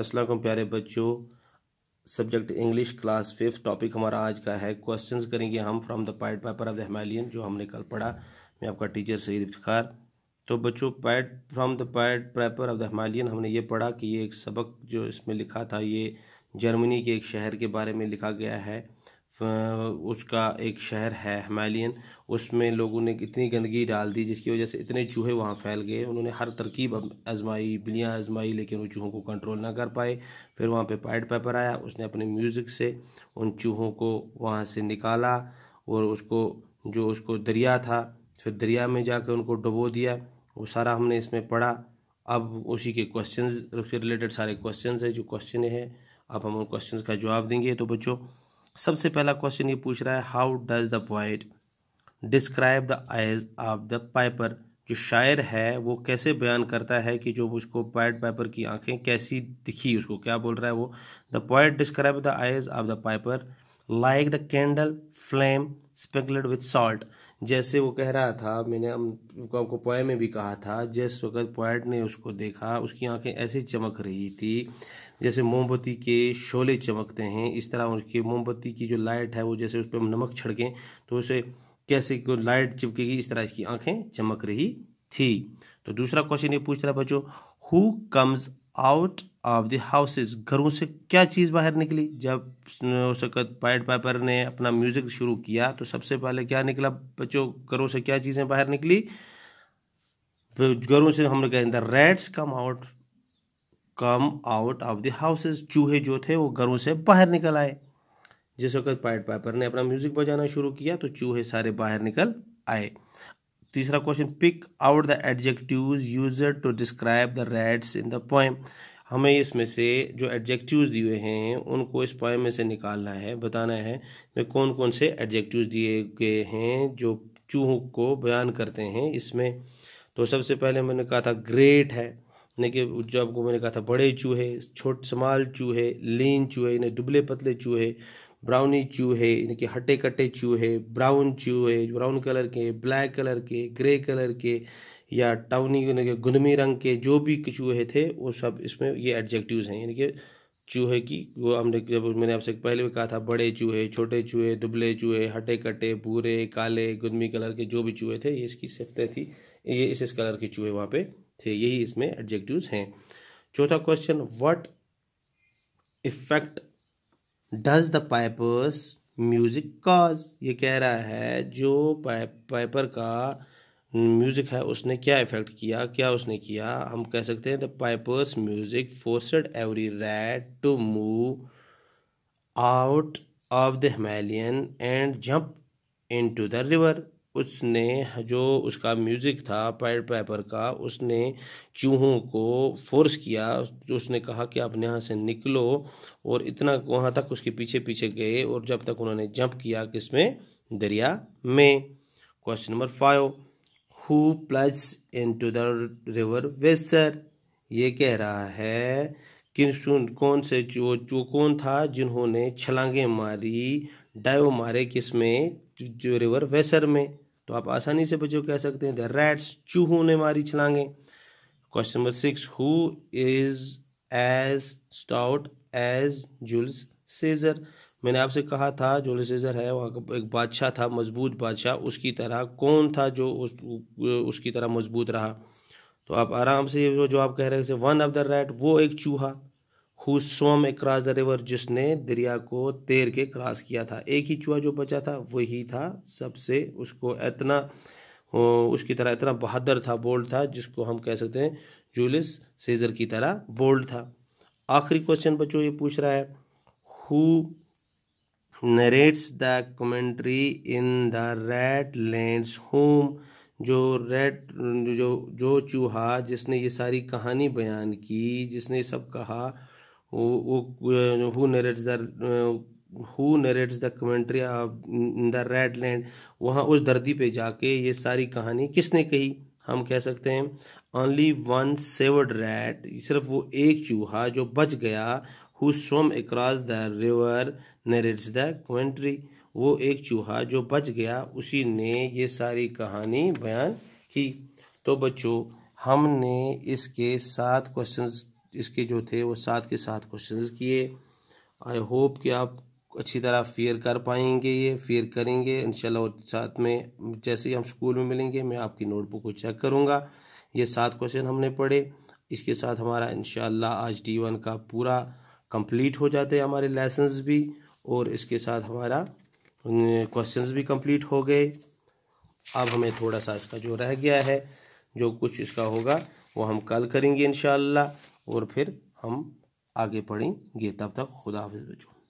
असलम प्यारे बच्चों subject English class fifth topic हमारा आज का है क्वेश्चंस करेंगे हम from the pied piper of the Hamelin जो हमने कल पढ़ा मैं आपका टीचर सईद इफ्तार तो बच्चों pied from the pied piper of the Hamelin हमने ये पढ़ा कि ये एक सबक जो इसमें लिखा था ये जर्मनी के एक शहर के बारे में लिखा गया है उसका एक शहर है हमालियन उसमें लोगों ने इतनी गंदगी डाल दी जिसकी वजह से इतने चूहे वहाँ फैल गए उन्होंने हर तरकीब आजमाई बिलियाँ आजमाई लेकिन उन चूहों को कंट्रोल ना कर पाए फिर वहाँ पे पाइड पेपर आया उसने अपने म्यूज़िक से उन चूहों को वहाँ से निकाला और उसको जो उसको दरिया था फिर दरिया में जाकर उनको डुबो दिया वो सारा हमने इसमें पढ़ा अब उसी के क्वेश्चन उसके रिलेटेड सारे क्वेश्चन है जो क्वेश्चन है अब हम उन क्वेश्चन का जवाब देंगे तो बच्चों सबसे पहला क्वेश्चन ये पूछ रहा है how does the poet describe the eyes of the piper जो शायर है वो कैसे बयान करता है कि जो उसको पॉइट पाइपर की आंखें कैसी दिखी उसको क्या बोल रहा है वो the poet describe the eyes of the piper like the candle flame sprinkled with salt जैसे वो कह रहा था मैंने आपको पोए में भी कहा था जिस वक्त पोएट ने उसको देखा उसकी आंखें ऐसे चमक रही थी जैसे मोमबत्ती के शोले चमकते हैं इस तरह उसके मोमबत्ती की जो लाइट है वो जैसे उस पर नमक छिड़कें तो उसे कैसे को लाइट चिपकेगी इस तरह इसकी आंखें चमक रही थी तो दूसरा क्वेश्चन ये पूछ रहा बच्चों who comes out of the houses घरों से क्या चीज़ बाहर निकली जब वक्त पाइट पाइपर ने अपना म्यूज़िक शुरू किया तो सबसे पहले क्या निकला बच्चों घरों से क्या चीज़ें बाहर निकली तो घरों से हमने कहा the rats come out come out of the houses चूहे जो थे वो घरों से बाहर निकल आए जिस वक्त पाइट पाइपर ने अपना म्यूज़िक बजाना शुरू किया तो चूहे सारे बाहर निकल आए तीसरा question pick out the adjective used to describe the rats in the poem हमें इसमें से जो एडजेक्टिव्स दिए हैं उनको इस पोएम में से निकालना है बताना है कौन कौन से एडजेक्टिव्स दिए गए हैं जो चूहों को बयान करते हैं इसमें तो सबसे पहले मैंने कहा था ग्रेट है यानी कि जो आपको मैंने कहा था बड़े चूहे छोट समाल चूहे लीन चूहे यानी दुबले पतले चूहे ब्राउनी चूहे यानी कि हटे कटे चूहे ब्राउन है ब्राउन कलर के ब्लैक कलर के ग्रे कलर के या टाउनी यानी कि गुंदमी रंग के जो भी चूहे थे वो सब इसमें ये एडजेक्टिव्स हैं यानी कि चूहे की वो हमने जब मैंने आपसे पहले भी कहा था बड़े चूहे छोटे चूहे दुबले चूहे हटे कटे भूरे काले गुदमी कलर के जो भी चूहे थे ये इसकी सिफतें थी ये इस इस कलर के चूहे वहाँ पे थे यही इसमें एडजेक्टिव्स हैं चौथा question what effect does the piper's music cause ये कह रहा है जो पाइपर का म्यूजिक है उसने क्या इफेक्ट किया क्या उसने किया हम कह सकते हैं the piper's music forced every rat to move out of the Himalayan and jump into the river उसने जो उसका म्यूज़िक था पैड पैपर का उसने चूहों को फोर्स किया तो उसने कहा कि आप यहाँ से निकलो और इतना वहाँ तक उसके पीछे पीछे गए और जब तक उन्होंने जंप किया किसमें दरिया में question number five who plunges into the river Weser ये कह रहा है कि कौन से जो जो कौन था जिन्होंने छलांगे मारी डाइव मारे किस में जो रिवर वेसर में तो आप आसानी से बच्चों कह सकते हैं द रैट्स चूहों ने मारी छलांगे question number six who is as stout as Julius Caesar मैंने आपसे कहा था जो सीजर है वहाँ का एक बादशाह था मजबूत बादशाह उसकी तरह कौन था जो उस उसकी तरह मजबूत रहा तो आप आराम से जो आप कह रहे थे वन ऑफ द रैट वो एक चूहा who swam across the जिसने दरिया को तैर के क्रॉस किया था एक ही चूहा जो बचा था वही था सबसे उसको इतना उसकी तरह इतना बहादुर था बोल्ड था जिसको हम कह सकते हैं जूलियस सीजर की तरह बोल्ड था आखिरी क्वेश्चन बच्चों ये पूछ रहा है who narrates the commentary in the rat lands home जो रेड जो जो चूहा जिसने ये सारी कहानी बयान की जिसने सब कहा Uh, who narrates the who narrates the commentary in the rat land वहाँ उस धरती पे जाके ये सारी कहानी किसने कही हम कह सकते हैं ओनली वन सेवड रेड सिर्फ वो एक चूहा जो बच गया who swam across the river narrates the commentary वो एक चूहा जो बच गया उसी ने ये सारी कहानी बयान की तो बच्चों हमने इसके सात क्वेश्चंस इसके जो थे वो साथ के साथ क्वेश्चंस किए आई होप कि आप अच्छी तरह फेयर कर पाएंगे ये फेयर करेंगे इंशाल्लाह और साथ में जैसे ही हम स्कूल में मिलेंगे मैं आपकी नोटबुक को चेक करूँगा ये सात क्वेश्चन हमने पढ़े इसके साथ हमारा इन आज डी वन का पूरा कंप्लीट हो जाते हैं हमारे लेसन्स भी और इसके साथ हमारा क्वेश्चंस भी कंप्लीट हो गए अब हमें थोड़ा सा इसका जो रह गया है जो कुछ इसका होगा वो हम कल करेंगे इन और फिर हम आगे पढ़ेंगे तब तक खुदा हाफिज बच्चों